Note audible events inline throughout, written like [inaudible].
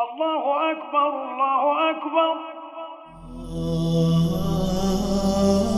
الله أكبر الله أكبر آه.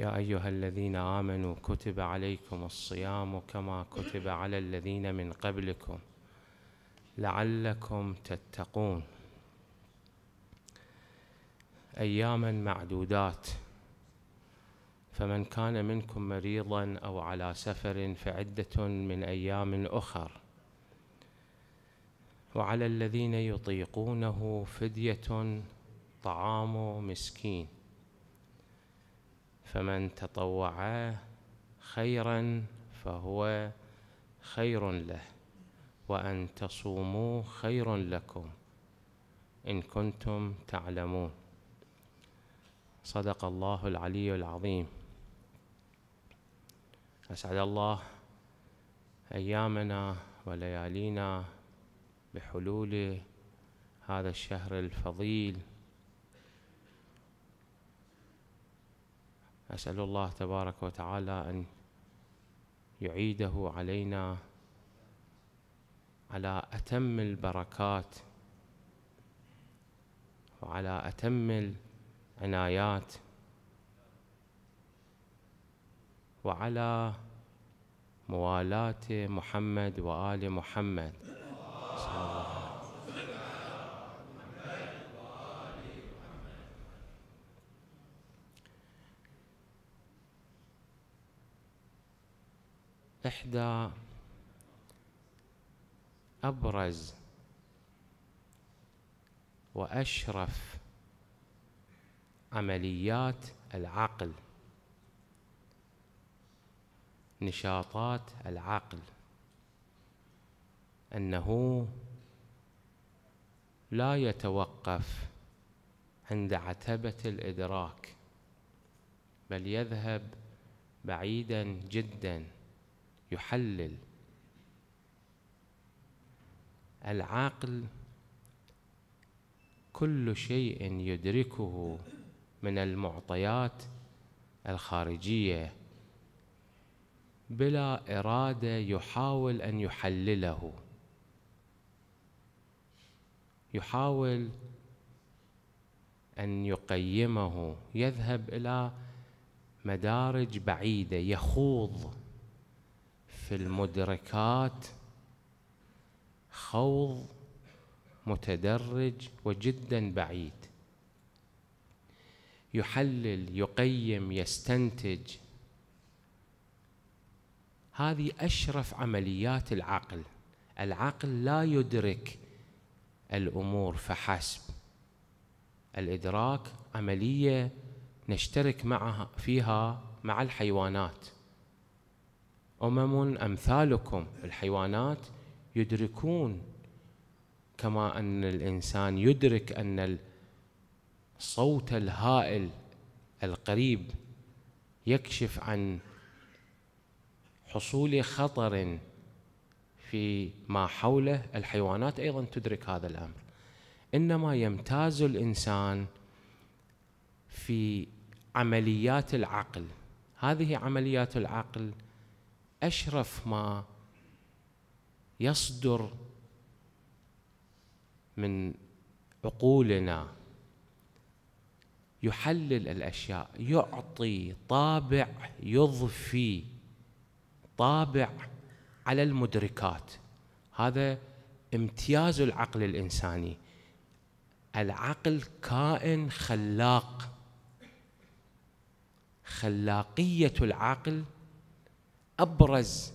يا أيها الذين آمنوا كتب عليكم الصيام كما كتب على الذين من قبلكم لعلكم تتقون أياما معدودات فمن كان منكم مريضا أو على سفر فعدة من أيام أخر وعلى الذين يطيقونه فدية طعام مسكين فمن تطوع خيرا فهو خير له وان تصوموا خير لكم ان كنتم تعلمون صدق الله العلي العظيم اسعد الله ايامنا وليالينا بحلول هذا الشهر الفضيل أسأل الله تبارك وتعالى أن يعيده علينا على أتم البركات وعلى أتم العنايات وعلى موالاة محمد وآل محمد صلى الله إحدى أبرز وأشرف عمليات العقل نشاطات العقل أنه لا يتوقف عند عتبة الإدراك بل يذهب بعيدا جداً يحلل العقل كل شيء يدركه من المعطيات الخارجيه بلا اراده يحاول ان يحلله يحاول ان يقيمه يذهب الى مدارج بعيده يخوض في المدركات خوض متدرج وجدا بعيد يحلل يقيم يستنتج هذه اشرف عمليات العقل العقل لا يدرك الامور فحسب الادراك عمليه نشترك معها فيها مع الحيوانات أمم أمثالكم الحيوانات يدركون كما أن الإنسان يدرك أن الصوت الهائل القريب يكشف عن حصول خطر في ما حوله الحيوانات أيضا تدرك هذا الأمر إنما يمتاز الإنسان في عمليات العقل هذه عمليات العقل اشرف ما يصدر من عقولنا يحلل الاشياء يعطي طابع يضفي طابع على المدركات هذا امتياز العقل الانساني العقل كائن خلاق خلاقيه العقل ابرز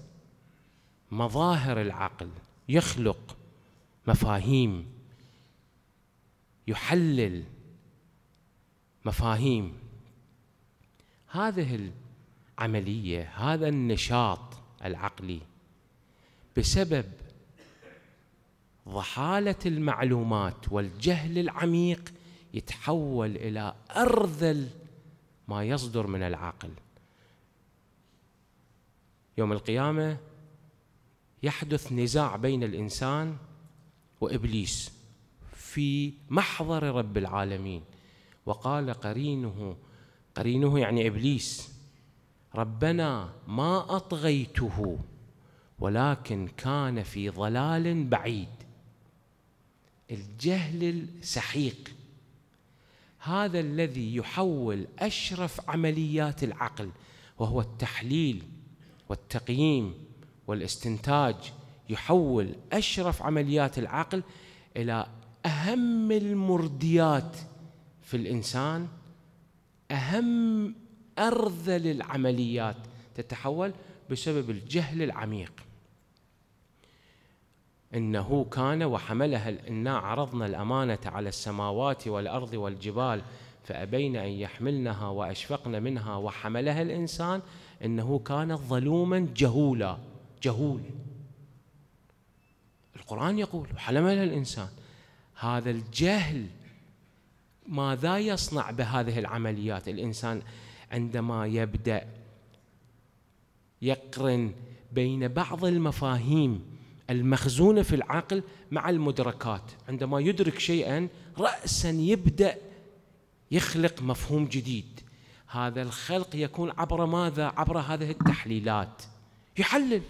مظاهر العقل يخلق مفاهيم يحلل مفاهيم هذه العمليه هذا النشاط العقلي بسبب ضحاله المعلومات والجهل العميق يتحول الى ارذل ما يصدر من العقل يوم القيامة يحدث نزاع بين الإنسان وإبليس في محضر رب العالمين وقال قرينه قرينه يعني إبليس ربنا ما أطغيته ولكن كان في ضلال بعيد الجهل السحيق هذا الذي يحول أشرف عمليات العقل وهو التحليل والتقييم والاستنتاج يحول اشرف عمليات العقل الى اهم المرديات في الانسان اهم ارذل العمليات تتحول بسبب الجهل العميق انه كان وحملها انا عرضنا الامانه على السماوات والارض والجبال فابين ان يحملنها واشفقن منها وحملها الانسان إنه كان ظلوما جهولا جهول القرآن يقول حلمها الإنسان هذا الجهل ماذا يصنع بهذه العمليات الإنسان عندما يبدأ يقرن بين بعض المفاهيم المخزونة في العقل مع المدركات عندما يدرك شيئا رأسا يبدأ يخلق مفهوم جديد هذا الخلق يكون عبر ماذا؟ عبر هذه التحليلات يحلل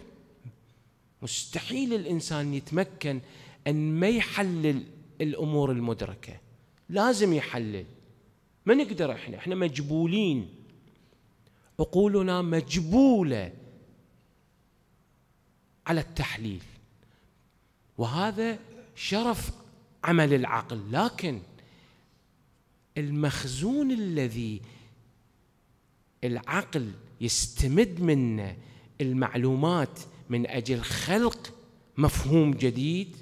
مستحيل الإنسان يتمكن أن ما يحلل الأمور المدركة لازم يحلل ما نقدر إحنا إحنا مجبولين عقولنا مجبولة على التحليل وهذا شرف عمل العقل لكن المخزون الذي العقل يستمد منا المعلومات من اجل خلق مفهوم جديد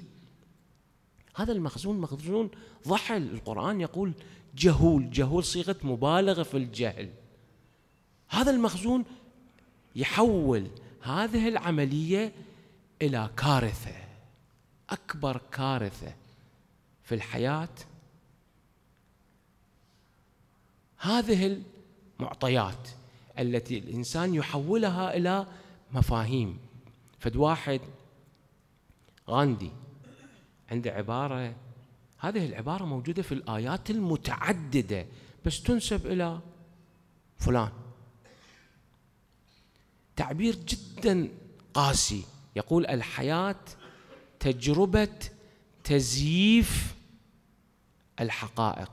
هذا المخزون مخزون ضحل القران يقول جهول جهول صيغه مبالغه في الجهل هذا المخزون يحول هذه العمليه الى كارثه اكبر كارثه في الحياه هذه معطيات التي الانسان يحولها الى مفاهيم فد واحد غاندي عنده عباره هذه العباره موجوده في الايات المتعدده بس تنسب الى فلان تعبير جدا قاسي يقول الحياه تجربه تزييف الحقائق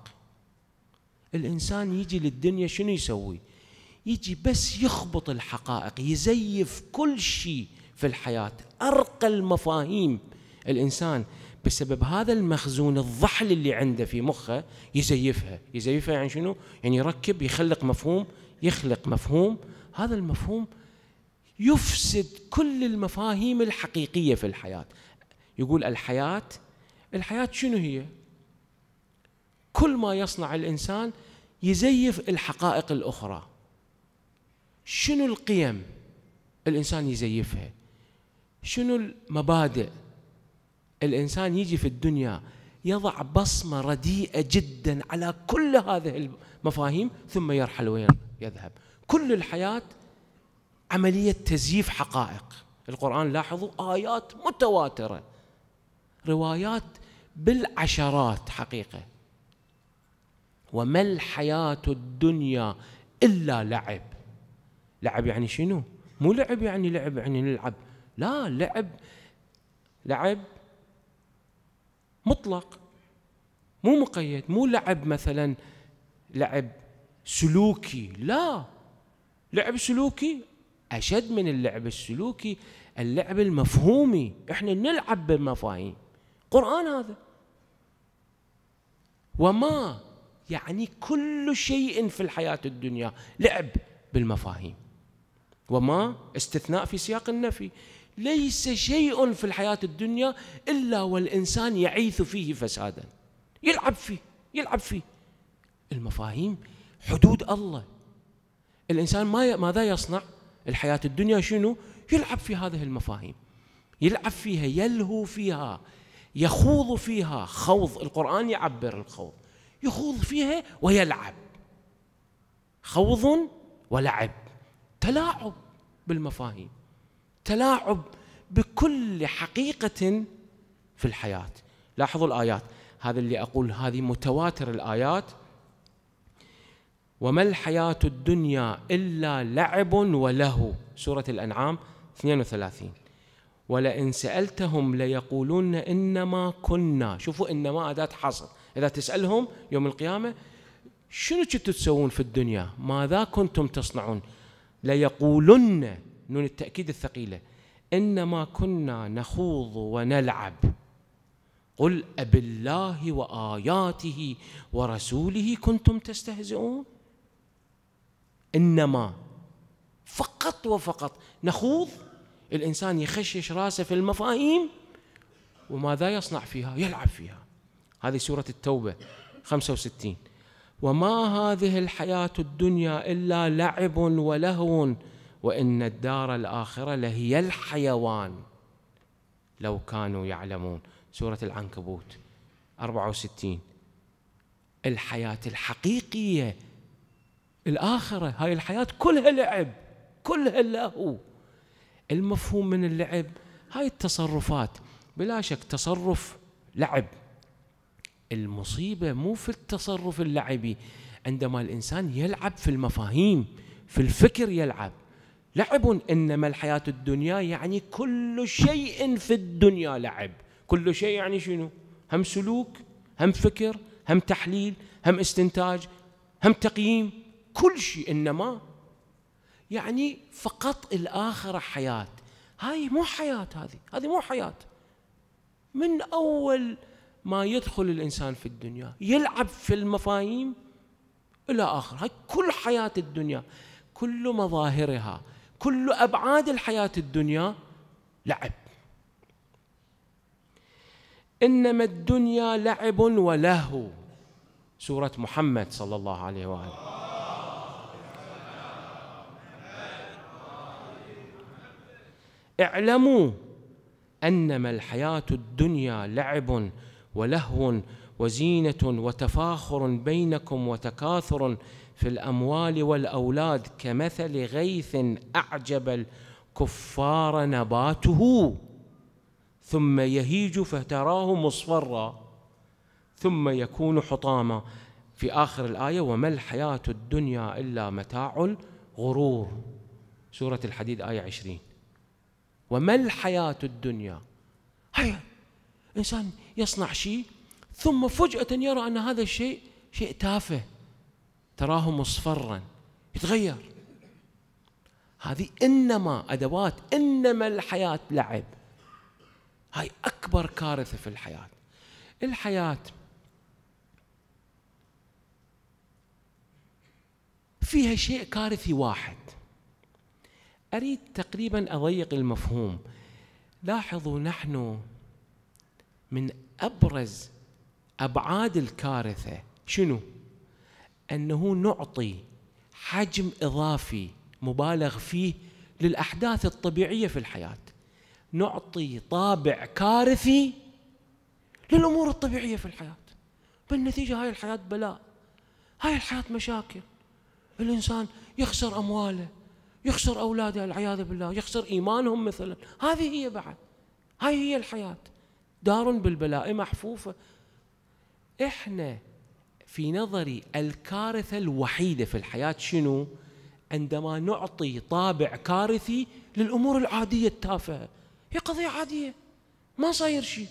الإنسان يجي للدنيا شنو يسوي يجي بس يخبط الحقائق يزيف كل شيء في الحياة أرقى المفاهيم الإنسان بسبب هذا المخزون الضحل اللي عنده في مخه يزيفها يزيفها يعني شنو يعني يركب يخلق مفهوم يخلق مفهوم هذا المفهوم يفسد كل المفاهيم الحقيقية في الحياة يقول الحياة الحياة شنو هي كل ما يصنع الانسان يزيف الحقائق الاخرى شنو القيم الانسان يزيفها شنو المبادئ الانسان يجي في الدنيا يضع بصمه رديئه جدا على كل هذه المفاهيم ثم يرحل وين يذهب كل الحياه عمليه تزييف حقائق القران لاحظوا ايات متواتره روايات بالعشرات حقيقه وما الحياة الدنيا إلا لعب لعب يعني شنو؟ مو لعب يعني لعب يعني نلعب لا لعب لعب مطلق مو مقيد مو لعب مثلا لعب سلوكي لا لعب سلوكي أشد من اللعب السلوكي اللعب المفهومي احنا نلعب بالمفاهيم قرآن هذا وما يعني كل شيء في الحياة الدنيا لعب بالمفاهيم وما استثناء في سياق النفي ليس شيء في الحياة الدنيا إلا والإنسان يعيث فيه فسادا يلعب فيه يلعب فيه المفاهيم حدود الله الإنسان ما ماذا يصنع الحياة الدنيا شنو يلعب في هذه المفاهيم يلعب فيها يلهو فيها يخوض فيها خوض القرآن يعبر الخوض يخوض فيها ويلعب خوض ولعب تلاعب بالمفاهيم تلاعب بكل حقيقة في الحياة لاحظوا الآيات هذا اللي أقول هذه متواتر الآيات وما الحياة الدنيا إلا لعب وله سورة الأنعام 32 ولئن سألتهم ليقولون إنما كنا شوفوا إنما أداة حصر إذا تسألهم يوم القيامة شنو كنتوا تسوون في الدنيا ماذا كنتم تصنعون ليقولن نون التأكيد الثقيلة إنما كنا نخوض ونلعب قل أب الله وآياته ورسوله كنتم تستهزئون إنما فقط وفقط نخوض الإنسان يخشش راسه في المفاهيم وماذا يصنع فيها يلعب فيها هذه سورة التوبة 65 وما هذه الحياة الدنيا إلا لعب ولهو وإن الدار الآخرة لهي الحيوان لو كانوا يعلمون سورة العنكبوت 64 الحياة الحقيقية الآخرة هاي الحياة كلها لعب كلها لهو المفهوم من اللعب هاي التصرفات بلا شك تصرف لعب المصيبة مو في التصرف اللعبي عندما الإنسان يلعب في المفاهيم في الفكر يلعب لعب إنما الحياة الدنيا يعني كل شيء في الدنيا لعب كل شيء يعني شنو هم سلوك هم فكر هم تحليل هم استنتاج هم تقييم كل شيء إنما يعني فقط الآخرة حياة هاي مو حياة هذه هذه مو حياة من أول ما يدخل الإنسان في الدنيا يلعب في المفاهيم إلى آخر هاي كل حياة الدنيا كل مظاهرها كل أبعاد الحياة الدنيا لعب إنما الدنيا لعب ولهو سورة محمد صلى الله عليه وآله اعلموا أنما الحياة الدنيا لعب ولهو وزينه وتفاخر بينكم وتكاثر في الاموال والاولاد كمثل غيث اعجب الكفار نباته ثم يهيج فتراه مصفرا ثم يكون حطاما في اخر الايه وما الحياه الدنيا الا متاع الغرور سوره الحديد ايه 20 وما الحياه الدنيا هيا انسان يصنع شيء ثم فجأة يرى أن هذا الشيء شيء تافه تراه مصفرا يتغير هذه إنما أدوات إنما الحياة لعب هاي أكبر كارثة في الحياة الحياة فيها شيء كارثي واحد أريد تقريبا أضيق المفهوم لاحظوا نحن من ابرز ابعاد الكارثه شنو؟ انه نعطي حجم اضافي مبالغ فيه للاحداث الطبيعيه في الحياه. نعطي طابع كارثي للامور الطبيعيه في الحياه. بالنتيجه هاي الحياه بلاء. هاي الحياه مشاكل. الانسان يخسر امواله، يخسر اولاده العياذ بالله، يخسر ايمانهم مثلا، هذه هي بعد. هاي هي الحياه. دار بالبلاء محفوفة إحنا في نظري الكارثة الوحيدة في الحياة شنو؟ عندما نعطي طابع كارثي للأمور العادية التافهة هي قضية عادية ما صاير شيء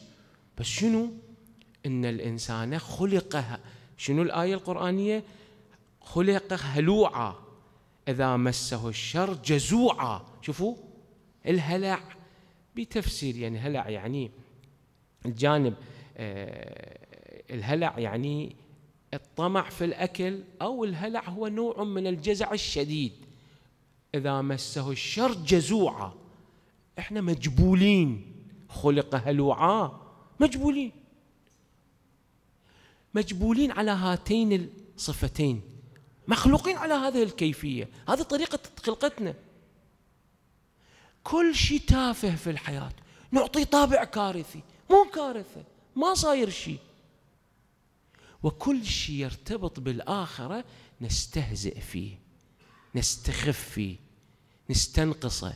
بس شنو؟ إن الإنسان خلق شنو الآية القرآنية؟ خلق هلوعا إذا مسه الشر جزوعا شوفوا الهلع بتفسير يعني هلع يعني الجانب آه، الهلع يعني الطمع في الأكل أو الهلع هو نوع من الجزع الشديد إذا مسه الشر جزوعا إحنا مجبولين خلق هلوعا مجبولين مجبولين على هاتين الصفتين مخلوقين على هذه الكيفية هذه طريقة خلقتنا كل شيء تافه في الحياة نعطيه طابع كارثي مو كارثة ما صاير شيء وكل شيء يرتبط بالآخرة نستهزئ فيه نستخف فيه نستنقصه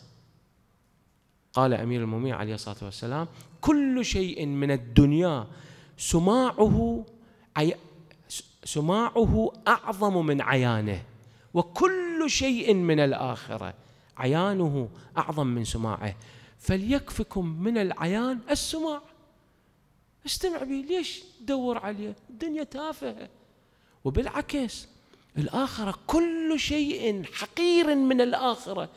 قال أمير المؤمنين عليه الصلاة والسلام كل شيء من الدنيا سماعه عي... سماعه أعظم من عيانه وكل شيء من الآخرة عيانه أعظم من سماعه فليكفكم من العيان السماع استمع به ليش تدور عليه الدنيا تافهة وبالعكس الآخرة كل شيء حقير من الآخرة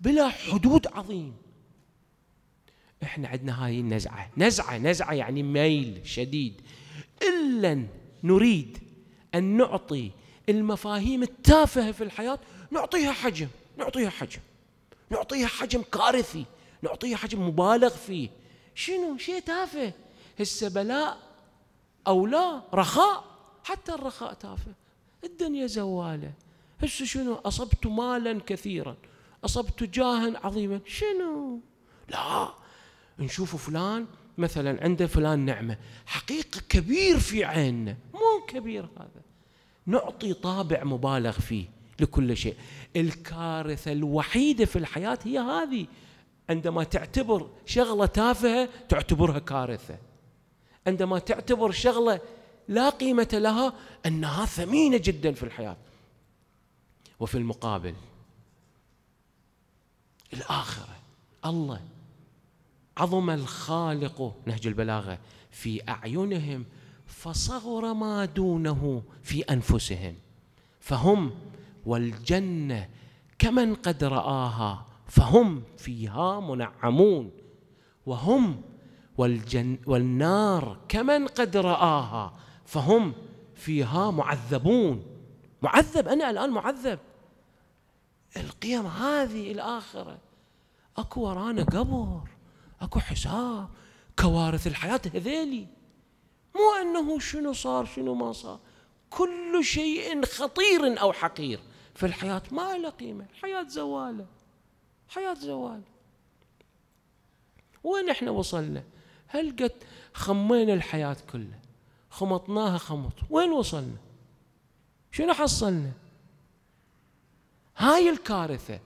بلا حدود عظيم احنا عندنا هاي النزعة نزعة نزعة يعني ميل شديد إلا نريد أن نعطي المفاهيم التافهة في الحياة نعطيها حجم نعطيها حجم نعطيها حجم كارثي نعطيها حجم مبالغ فيه شنو شيء تافه هسه بلاء او لا رخاء حتى الرخاء تافه الدنيا زواله هسه شنو اصبت مالا كثيرا اصبت جاها عظيما شنو لا نشوف فلان مثلا عنده فلان نعمه حقيقه كبير في عيننا مو كبير هذا نعطي طابع مبالغ فيه لكل شيء الكارثه الوحيده في الحياه هي هذه عندما تعتبر شغله تافهه تعتبرها كارثه عندما تعتبر شغله لا قيمه لها انها ثمينه جدا في الحياه وفي المقابل الاخره الله عظم الخالق نهج البلاغه في اعينهم فصغر ما دونه في انفسهم فهم والجنه كمن قد راها فهم فيها منعمون وهم والجن والنار كمن قد رآها فهم فيها معذبون معذب أنا الآن معذب القيم هذه الآخرة أكو ورانا قبر أكو حساب كوارث الحياة هذيلي مو أنه شنو صار شنو ما صار كل شيء خطير أو حقير في الحياة ما له قيمة الحياة زوالة حياة زوال وين احنا وصلنا هل قد خمينا الحياة كلها خمطناها خمط وين وصلنا شنو حصلنا هاي الكارثة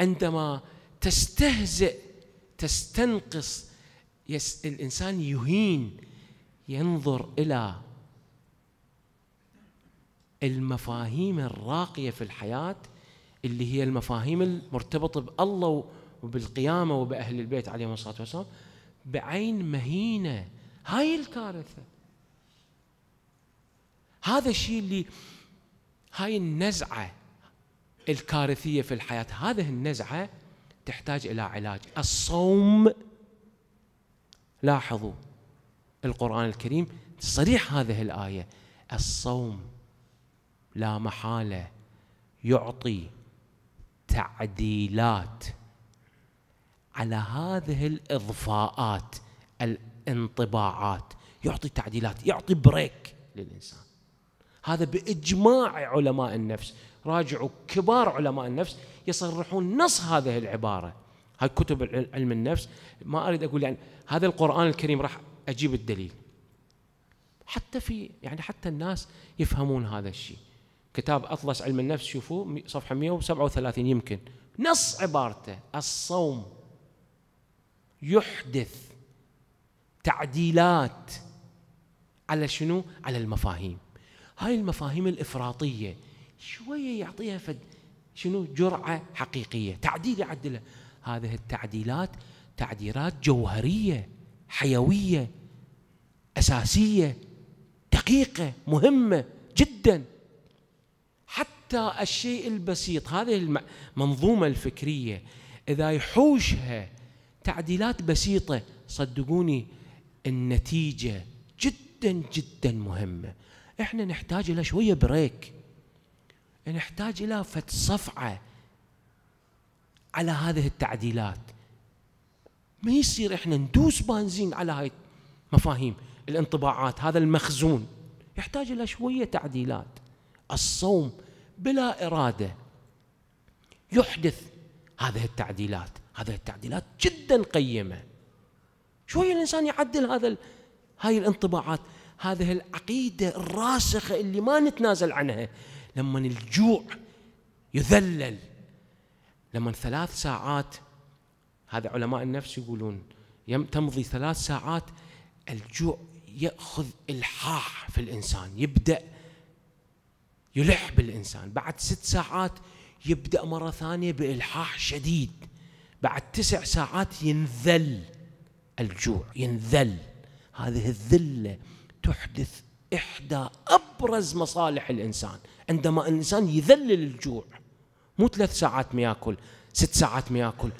عندما تستهزئ تستنقص يس الإنسان يهين ينظر إلى المفاهيم الراقية في الحياة اللي هي المفاهيم المرتبطة بالله وبالقيامة وبأهل البيت عليهم الصلاة والسلام بعين مهينة هاي الكارثة هذا الشيء اللي هاي النزعة الكارثية في الحياة هذه النزعة تحتاج إلى علاج الصوم لاحظوا القرآن الكريم صريح هذه الآية الصوم لا محالة يعطي تعديلات على هذه الإضفاءات الانطباعات يعطي تعديلات يعطي بريك للإنسان هذا بإجماع علماء النفس راجعوا كبار علماء النفس يصرحون نص هذه العبارة هاي كتب علم النفس ما أريد أقول يعني هذا القرآن الكريم راح أجيب الدليل حتى في يعني حتى الناس يفهمون هذا الشيء كتاب أطلس علم النفس شوفوه صفحة 137 يمكن نص عبارته الصوم يحدث تعديلات على شنو؟ على المفاهيم هاي المفاهيم الإفراطية شوية يعطيها فد شنو جرعة حقيقية تعديل يعدلها هذه التعديلات تعديلات جوهرية حيوية أساسية دقيقة مهمة جدا حتى الشيء البسيط هذه المنظومة الفكرية إذا يحوشها تعديلات بسيطه صدقوني النتيجه جدا جدا مهمه احنا نحتاج الى شويه بريك نحتاج الى فت صفعه على هذه التعديلات ما يصير احنا ندوس بنزين على هاي المفاهيم الانطباعات هذا المخزون يحتاج الى شويه تعديلات الصوم بلا اراده يحدث هذه التعديلات هذه التعديلات جدا قيمه شويه الانسان يعدل هذا هاي الانطباعات هذه العقيده الراسخه اللي ما نتنازل عنها لما الجوع يذلل لما ثلاث ساعات هذا علماء النفس يقولون تمضي ثلاث ساعات الجوع ياخذ الحاح في الانسان يبدا يلح بالانسان بعد ست ساعات يبدا مره ثانيه بالحاح شديد بعد تسع ساعات ينذل الجوع ينذل هذه الذلة تحدث إحدى أبرز مصالح الإنسان عندما الإنسان يذلل الجوع مو ثلاث ساعات ما ياكل ست ساعات ما ياكل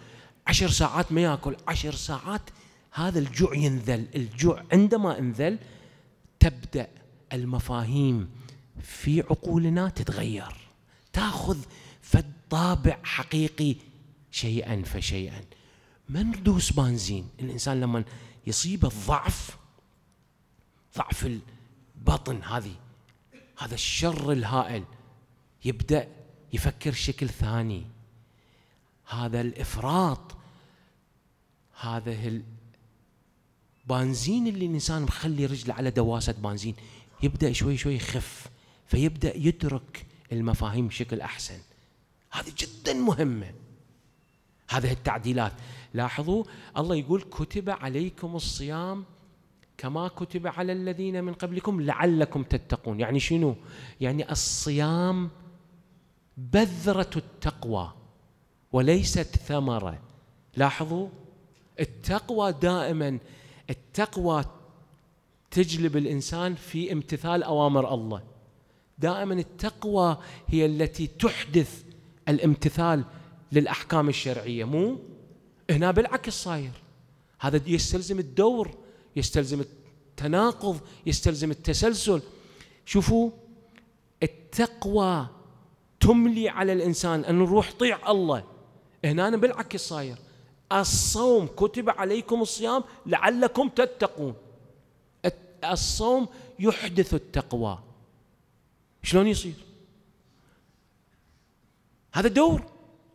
عشر ساعات ما ياكل عشر ساعات هذا الجوع ينذل الجوع عندما انذل تبدأ المفاهيم في عقولنا تتغير تاخذ فد طابع حقيقي شيئا فشيئا ما ندوس بنزين الانسان لما يصيب الضعف ضعف البطن هذه هذا الشر الهائل يبدا يفكر شكل ثاني هذا الافراط هذا البنزين اللي الانسان مخلي رجله على دواسه بنزين يبدا شوي شوي يخف فيبدا يترك المفاهيم بشكل احسن هذه جدا مهمه هذه التعديلات لاحظوا الله يقول كتب عليكم الصيام كما كتب على الذين من قبلكم لعلكم تتقون يعني شنو يعني الصيام بذرة التقوى وليست ثمرة لاحظوا التقوى دائما التقوى تجلب الإنسان في امتثال أوامر الله دائما التقوى هي التي تحدث الامتثال للأحكام الشرعية مو هنا بالعكس صاير هذا يستلزم الدور يستلزم التناقض يستلزم التسلسل شوفوا التقوى تملي على الإنسان أن نروح طيع الله هنا بالعكس صاير الصوم كتب عليكم الصيام لعلكم تتقون الصوم يحدث التقوى شلون يصير هذا دور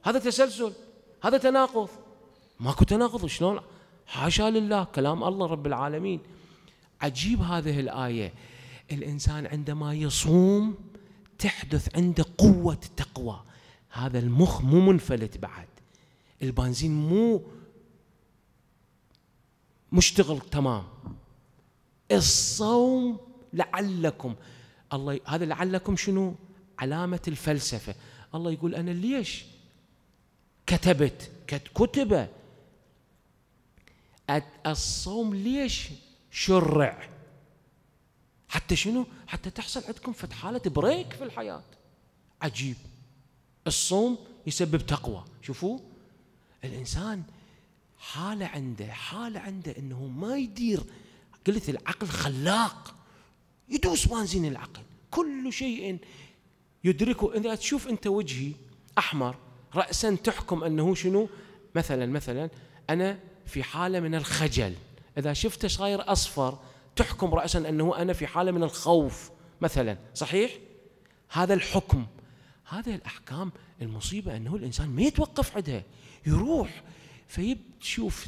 هذا تسلسل هذا تناقض ماكو تناقض شلون حاشا لله كلام الله رب العالمين عجيب هذه الآية الإنسان عندما يصوم تحدث عنده قوة تقوى هذا المخ مو منفلت بعد البنزين مو مشتغل تمام الصوم لعلكم الله هذا لعلكم شنو علامة الفلسفة الله يقول أنا ليش كتبت كتب الصوم ليش شرع حتى شنو حتى تحصل عندكم في حالة بريك في الحياة عجيب الصوم يسبب تقوى شوفوا الإنسان حالة عنده حالة عنده أنه ما يدير قلت العقل خلاق يدوس وانزين العقل كل شيء يدركه إذا تشوف أنت وجهي أحمر رأسا تحكم أنه شنو مثلا مثلا أنا في حالة من الخجل إذا شفت صاير أصفر تحكم رأسا أنه أنا في حالة من الخوف مثلا صحيح هذا الحكم هذه الأحكام المصيبة أنه الإنسان ما يتوقف عندها يروح فيب تشوف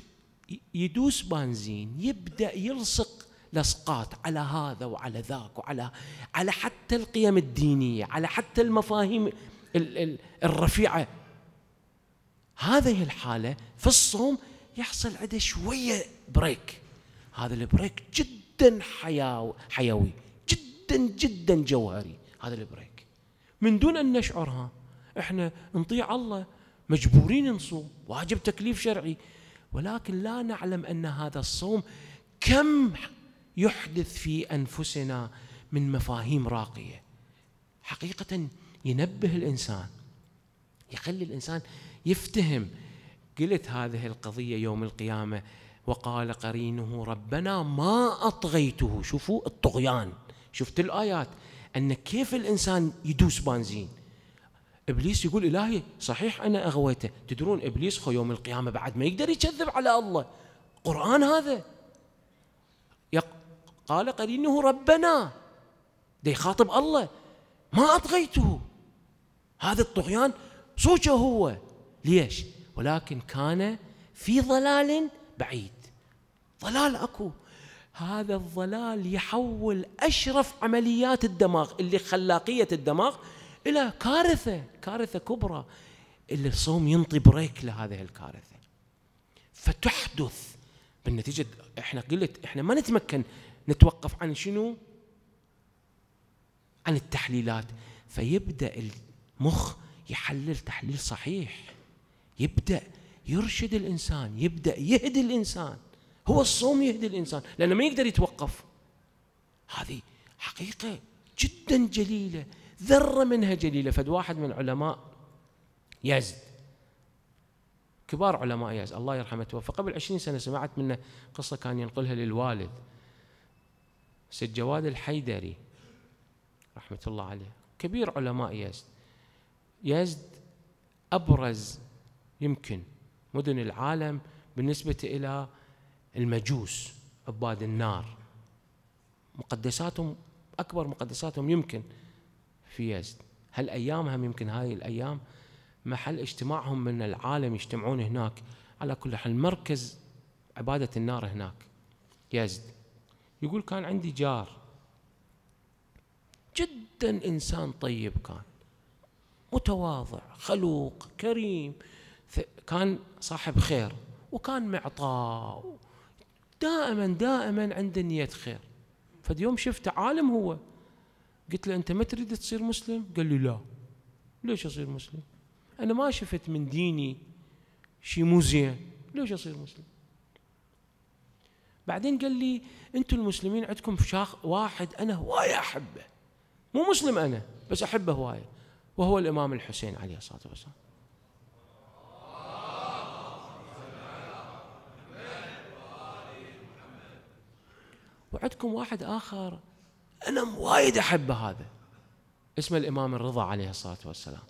يدوس بنزين يبدأ يلصق لصقات على هذا وعلى ذاك وعلى على حتى القيم الدينية على حتى المفاهيم الرفيعة هذه الحالة في الصوم يحصل عنده شوية بريك هذا البريك جدا حيو... حيوي جدا جدا جوهري هذا البريك من دون أن نشعرها احنا نطيع الله مجبورين نصوم واجب تكليف شرعي ولكن لا نعلم أن هذا الصوم كم يحدث في أنفسنا من مفاهيم راقية حقيقة ينبه الإنسان يخلي الإنسان يفتهم قلت هذه القضية يوم القيامة وقال قرينه ربنا ما أطغيته شوفوا الطغيان شفت الآيات أن كيف الإنسان يدوس بنزين إبليس يقول إلهي صحيح أنا أغويته تدرون إبليس خو يوم القيامة بعد ما يقدر يكذب على الله قرآن هذا قال قرينه ربنا دي يخاطب الله ما أطغيته هذا الطغيان صوته هو ليش ولكن كان في ضلال بعيد ضلال اكو هذا الضلال يحول اشرف عمليات الدماغ اللي خلاقيه الدماغ الى كارثه كارثه كبرى اللي الصوم ينطي بريك لهذه الكارثه فتحدث بالنتيجه احنا قلت احنا ما نتمكن نتوقف عن شنو عن التحليلات فيبدا المخ يحلل تحليل صحيح يبدأ يرشد الإنسان يبدأ يهدي الإنسان هو الصوم يهدي الإنسان لأنه ما يقدر يتوقف هذه حقيقة جدا جليلة ذرة منها جليلة فد واحد من علماء يزد كبار علماء يزد الله يرحمه توفى قبل 20 سنة سمعت منه قصة كان ينقلها للوالد سيد جواد الحيدري رحمة الله عليه كبير علماء يزد يزد أبرز يمكن مدن العالم بالنسبة إلى المجوس عباد النار مقدساتهم أكبر مقدساتهم يمكن في يزد هل أيامهم يمكن هاي الأيام محل اجتماعهم من العالم يجتمعون هناك على كل حال مركز عبادة النار هناك يزد يقول كان عندي جار جدا إنسان طيب كان متواضع خلوق كريم كان صاحب خير وكان معطاء دائما دائما عنده نية خير فد يوم شفته عالم هو قلت له أنت ما تريد تصير مسلم قال لي لا ليش أصير مسلم أنا ما شفت من ديني شيء مو زين ليش أصير مسلم بعدين قال لي أنتم المسلمين عندكم شاخ واحد أنا هواية أحبه مو مسلم أنا بس أحبه هواية وهو الإمام الحسين عليه الصلاة والسلام وعندكم واحد آخر أنا وايد أحب هذا اسمه الإمام الرضا عليه الصلاة والسلام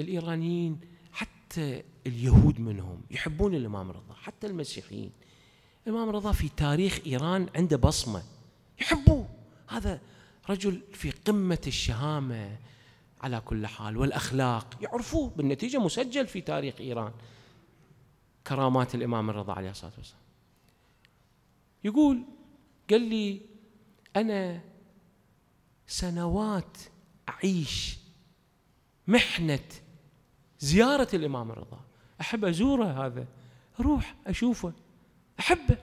الإيرانيين حتى اليهود منهم يحبون الإمام الرضا حتى المسيحيين الإمام الرضا في تاريخ إيران عنده بصمة يحبوه هذا رجل في قمة الشهامة على كل حال والأخلاق يعرفوه بالنتيجة مسجل في تاريخ إيران كرامات الإمام الرضا عليه الصلاة والسلام يقول قال لي أنا سنوات أعيش محنة زيارة الإمام الرضا أحب أزوره هذا أروح أشوفه أحبه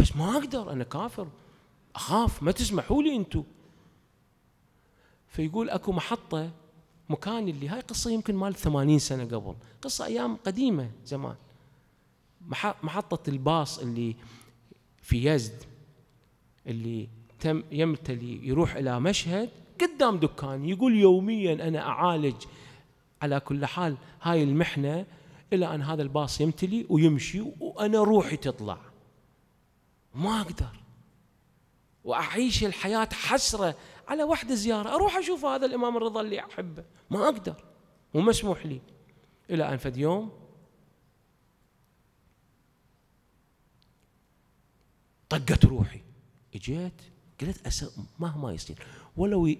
بس ما أقدر أنا كافر أخاف ما تسمحوا لي أنتم فيقول أكو محطة مكان اللي هاي قصة يمكن مال ثمانين سنة قبل قصة أيام قديمة زمان محطة الباص اللي في يزد اللي تم يمتلي يروح إلى مشهد قدام دكان يقول يوميا أنا أعالج على كل حال هاي المحنة إلى أن هذا الباص يمتلي ويمشي وأنا روحي تطلع ما أقدر وأعيش الحياة حسرة على واحدة زيارة أروح أشوف هذا الإمام الرضا اللي أحبه ما أقدر ومسموح لي إلى أن فد يوم طقت روحي اجيت قلت أس... مهما يصير ولو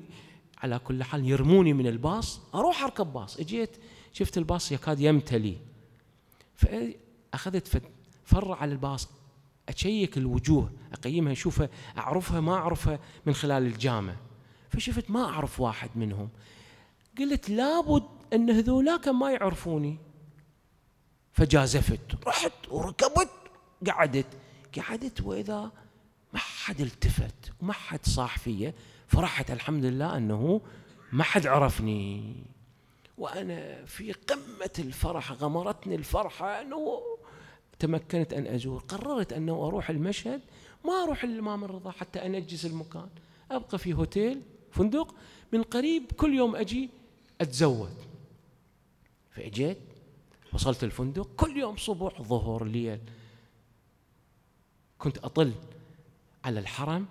على كل حال يرموني من الباص اروح اركب باص اجيت شفت الباص يكاد يمتلي فاخذت فرع على الباص اشيك الوجوه اقيمها اشوفها اعرفها ما اعرفها من خلال الجامع فشفت ما اعرف واحد منهم قلت لابد ان هذولاك ما يعرفوني فجازفت رحت وركبت قعدت قعدت واذا ما حد التفت وما حد صاح فيا فرحت الحمد لله انه ما حد عرفني وانا في قمه الفرح غمرتني الفرحه انه تمكنت ان ازور قررت انه اروح المشهد ما اروح للامام الرضا حتى انجز المكان ابقى في هوتيل فندق من قريب كل يوم اجي اتزود فاجيت وصلت الفندق كل يوم صبح ظهر ليل كنت أطل على الحرم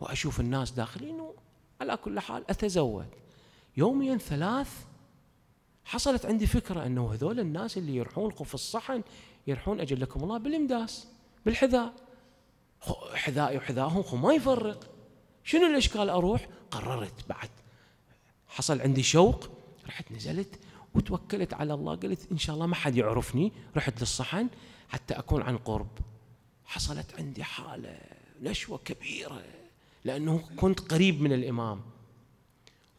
وأشوف الناس داخلين وعلى كل حال أتزود يوميا ثلاث حصلت عندي فكرة أنه هذول الناس اللي يرحون خوف الصحن يرحون أجلكم الله بالإمداس بالحذاء حذائي وحذائهم ما يفرق شنو الإشكال أروح قررت بعد حصل عندي شوق رحت نزلت وتوكلت على الله قلت إن شاء الله ما حد يعرفني رحت للصحن حتى أكون عن قرب حصلت عندي حالة نشوة كبيرة لأنه كنت قريب من الإمام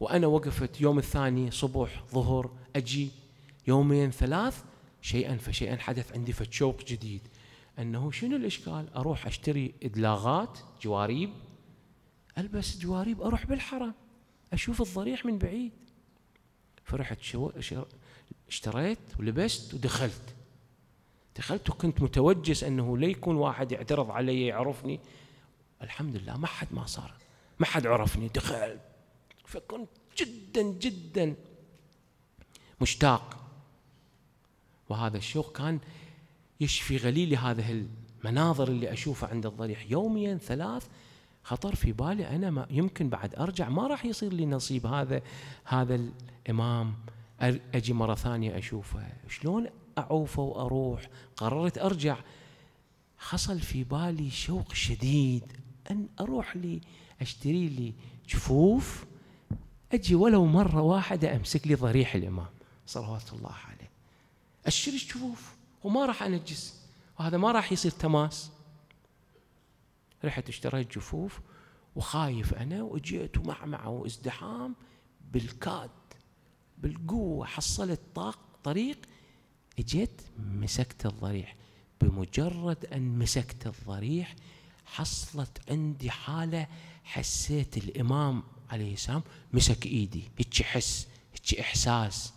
وأنا وقفت يوم الثاني صبح ظهر أجي يومين ثلاث شيئا فشيئا حدث عندي فتشوق جديد أنه شنو الإشكال أروح أشتري إدلاغات جواريب ألبس جواريب أروح بالحرم أشوف الضريح من بعيد فرحت شو... اشتريت ولبست ودخلت دخلت وكنت متوجس انه لا يكون واحد يعترض علي يعرفني الحمد لله ما حد ما صار ما حد عرفني دخلت فكنت جدا جدا مشتاق وهذا الشوق كان يشفي غليلي هذه المناظر اللي اشوفها عند الضريح يوميا ثلاث خطر في بالي انا ما يمكن بعد ارجع ما راح يصير لي نصيب هذا هذا الامام اجي مره ثانيه اشوفه شلون أعوف وأروح قررت أرجع حصل في بالي شوق شديد أن أروح لي أشتري لي جفوف أجي ولو مرة واحدة أمسك لي ضريح الإمام صلوات الله عليه أشتري الجفوف وما راح أنجس وهذا ما راح يصير تماس رحت اشتريت جفوف وخايف أنا وجئت ومعمع وازدحام بالكاد بالقوة حصلت طاق طريق اجيت مسكت الضريح بمجرد ان مسكت الضريح حصلت عندي حاله حسيت الامام عليه السلام مسك ايدي هيك حس هيك احساس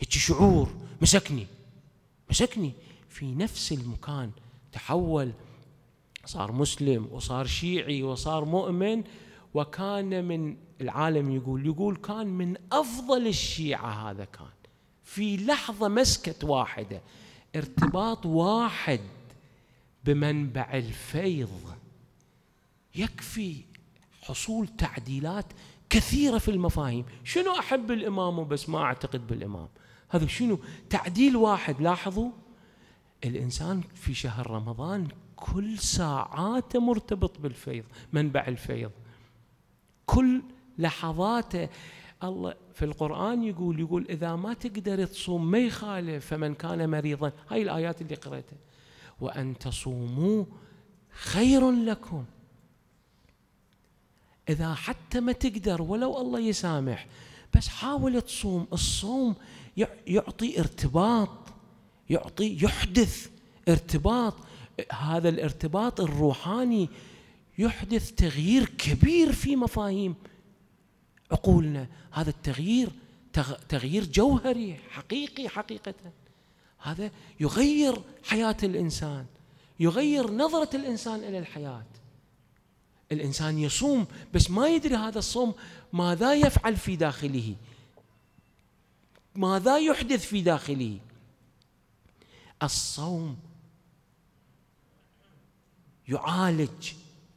هيك شعور مسكني مسكني في نفس المكان تحول صار مسلم وصار شيعي وصار مؤمن وكان من العالم يقول يقول كان من افضل الشيعه هذا كان في لحظة مسكت واحدة ارتباط واحد بمنبع الفيض يكفي حصول تعديلات كثيرة في المفاهيم شنو أحب الإمام بس ما أعتقد بالإمام هذا شنو تعديل واحد لاحظوا الإنسان في شهر رمضان كل ساعاته مرتبط بالفيض منبع الفيض كل لحظاته الله في القرآن يقول يقول إذا ما تقدر تصوم ما يخالف فمن كان مريضا هاي الآيات اللي قرأتها وأن تصوموا خير لكم إذا حتى ما تقدر ولو الله يسامح بس حاول تصوم الصوم يعطي ارتباط يعطي يحدث ارتباط هذا الارتباط الروحاني يحدث تغيير كبير في مفاهيم عقولنا هذا التغيير تغيير جوهري حقيقي حقيقة هذا يغير حياة الإنسان يغير نظرة الإنسان إلى الحياة الإنسان يصوم بس ما يدري هذا الصوم ماذا يفعل في داخله ماذا يحدث في داخله الصوم يعالج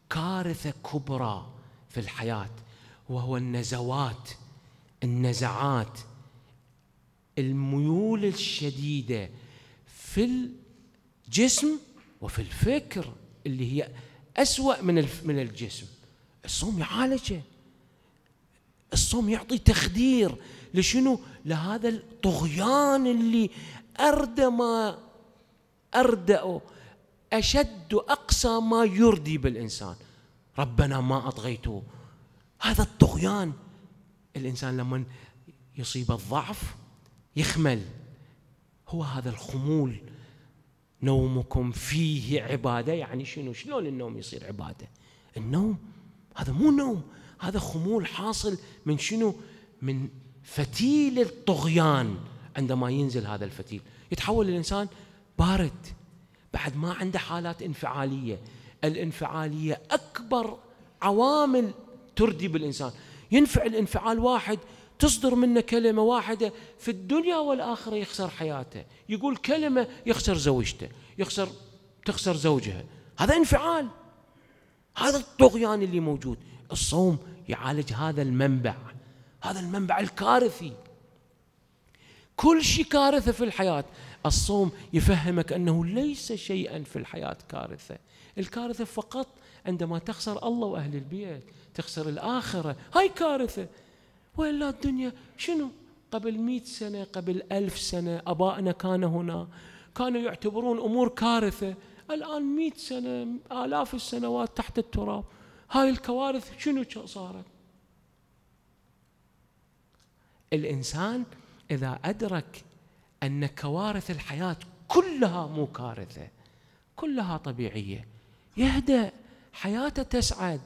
كارثة كبرى في الحياة وهو النزوات النزعات الميول الشديده في الجسم وفي الفكر اللي هي أسوأ من من الجسم الصوم يعالجه الصوم يعطي تخدير لشنو لهذا الطغيان اللي أردى ما أردأ أشد أقصى ما يردي بالإنسان ربنا ما أطغيته هذا الطغيان الانسان لما يصيب الضعف يخمل هو هذا الخمول نومكم فيه عباده يعني شنو شلون النوم يصير عباده النوم هذا مو نوم هذا خمول حاصل من شنو من فتيل الطغيان عندما ينزل هذا الفتيل يتحول الانسان بارد بعد ما عنده حالات انفعاليه الانفعاليه اكبر عوامل تردي بالإنسان ينفعل انفعال واحد تصدر منه كلمة واحدة في الدنيا والآخرة يخسر حياته يقول كلمة يخسر زوجته يخسر تخسر زوجها هذا انفعال هذا الطغيان اللي موجود الصوم يعالج هذا المنبع هذا المنبع الكارثي كل شيء كارثة في الحياة الصوم يفهمك أنه ليس شيئا في الحياة كارثة الكارثة فقط عندما تخسر الله وأهل البيت تخسر الآخرة هاي كارثة وإلا الدنيا شنو قبل مئة سنة قبل ألف سنة أبائنا كان هنا كانوا يعتبرون أمور كارثة الآن مئة سنة آلاف السنوات تحت التراب هاي الكوارث شنو صارت الإنسان إذا أدرك أن كوارث الحياة كلها مو كارثة كلها طبيعية يهدأ حياته تسعد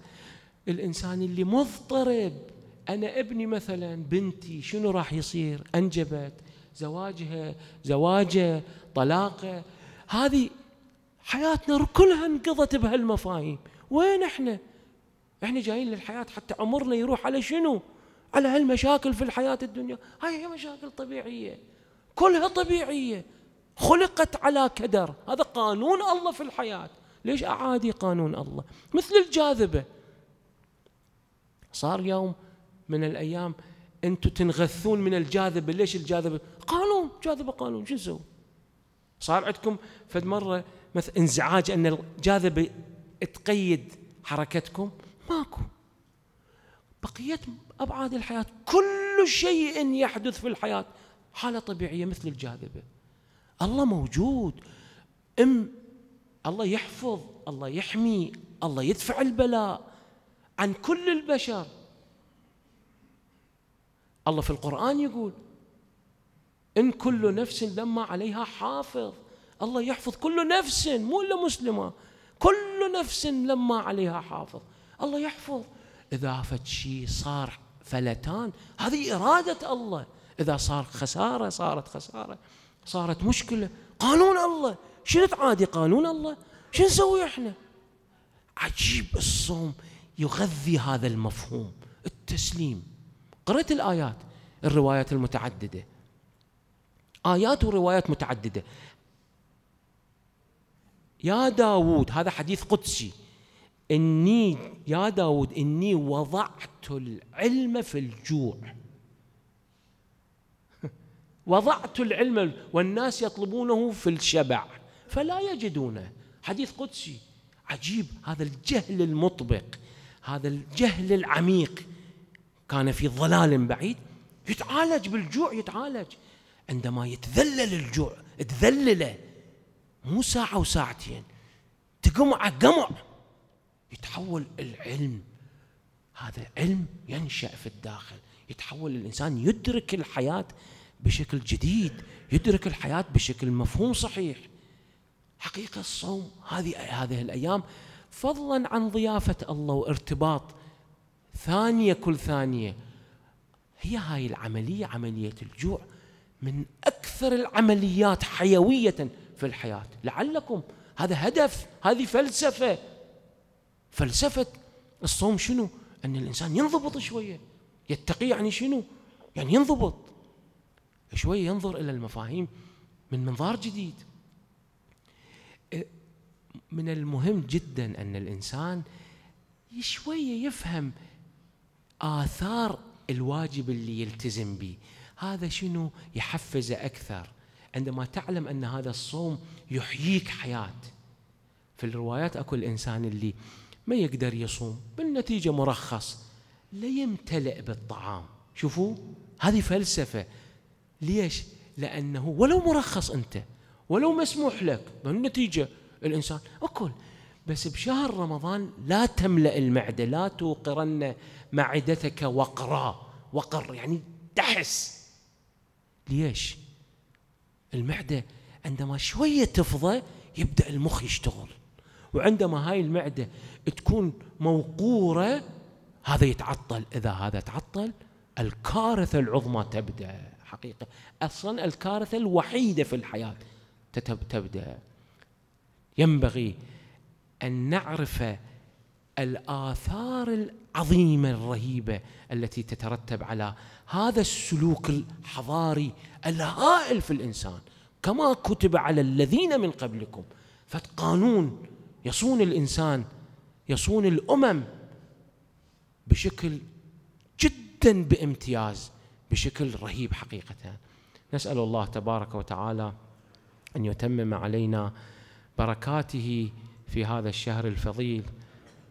الانسان اللي مضطرب انا ابني مثلا بنتي شنو راح يصير انجبت زواجها زواجه طلاقه هذه حياتنا كلها انقضت بهالمفاهيم وين احنا احنا جايين للحياه حتى عمرنا يروح على شنو على هالمشاكل في الحياه الدنيا هاي هي مشاكل طبيعيه كلها طبيعيه خلقت على كدر هذا قانون الله في الحياه ليش أعادي قانون الله مثل الجاذبة صار يوم من الأيام أنتم تنغثون من الجاذبة ليش الجاذبة قانون جاذبة قانون شو نسوي صار عندكم فد مرة مثل انزعاج أن الجاذبة تقيد حركتكم ماكو بقيت أبعاد الحياة كل شيء يحدث في الحياة حالة طبيعية مثل الجاذبة الله موجود ام الله يحفظ الله يحمي الله يدفع البلاء عن كل البشر الله في القرآن يقول إن كل نفس لما عليها حافظ الله يحفظ كل نفس مو إلا مسلمة كل نفس لما عليها حافظ الله يحفظ إذا فد شيء صار فلتان هذه إرادة الله إذا صار خسارة صارت خسارة صارت مشكلة قانون الله شنو تعادي قانون الله شنو نسوي احنا عجيب الصوم يغذي هذا المفهوم التسليم قرأت الآيات الروايات المتعددة آيات وروايات متعددة يا داود هذا حديث قدسي إني يا داود إني وضعت العلم في الجوع [laughs] وضعت العلم والناس يطلبونه في الشبع فلا يجدونه حديث قدسي عجيب هذا الجهل المطبق هذا الجهل العميق كان في ضلال بعيد يتعالج بالجوع يتعالج عندما يتذلل الجوع تذلله مو ساعة وساعتين تقمع قمع يتحول العلم هذا علم ينشأ في الداخل يتحول الإنسان يدرك الحياة بشكل جديد يدرك الحياة بشكل مفهوم صحيح حقيقة الصوم هذه هذه الأيام فضلا عن ضيافة الله وارتباط ثانية كل ثانية هي هاي العملية عملية الجوع من أكثر العمليات حيوية في الحياة لعلكم هذا هدف هذه فلسفة فلسفة الصوم شنو أن الإنسان ينضبط شوية يتقي يعني شنو يعني ينضبط شوية ينظر إلى المفاهيم من منظار جديد من المهم جدا ان الانسان شويه يفهم اثار الواجب اللي يلتزم به هذا شنو يحفزه اكثر عندما تعلم ان هذا الصوم يحييك حياه في الروايات اكو الانسان اللي ما يقدر يصوم بالنتيجه مرخص لا يمتلئ بالطعام شوفوا هذه فلسفه ليش لانه ولو مرخص انت ولو مسموح لك بالنتيجه الإنسان أكل بس بشهر رمضان لا تملأ المعدة لا توقرن معدتك وقرا وقر يعني تحس ليش المعدة عندما شوية تفضى يبدأ المخ يشتغل وعندما هاي المعدة تكون موقورة هذا يتعطل إذا هذا تعطل الكارثة العظمى تبدأ حقيقة أصلا الكارثة الوحيدة في الحياة تبدأ ينبغي ان نعرف الاثار العظيمه الرهيبه التي تترتب على هذا السلوك الحضاري الهائل في الانسان كما كتب على الذين من قبلكم فقانون يصون الانسان يصون الامم بشكل جدا بامتياز بشكل رهيب حقيقه نسال الله تبارك وتعالى ان يتمم علينا بركاته في هذا الشهر الفضيل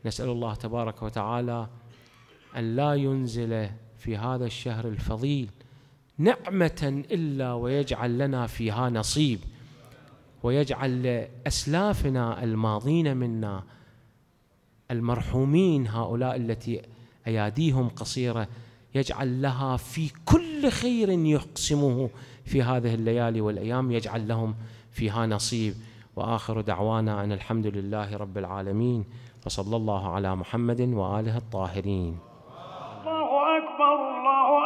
نسأل الله تبارك وتعالى أن لا ينزل في هذا الشهر الفضيل نعمة إلا ويجعل لنا فيها نصيب ويجعل أسلافنا الماضين منا المرحومين هؤلاء التي أياديهم قصيرة يجعل لها في كل خير يقسمه في هذه الليالي والأيام يجعل لهم فيها نصيب واخر دعوانا ان الحمد لله رب العالمين وصلى الله على محمد واله الطاهرين الله اكبر الله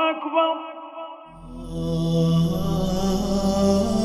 اكبر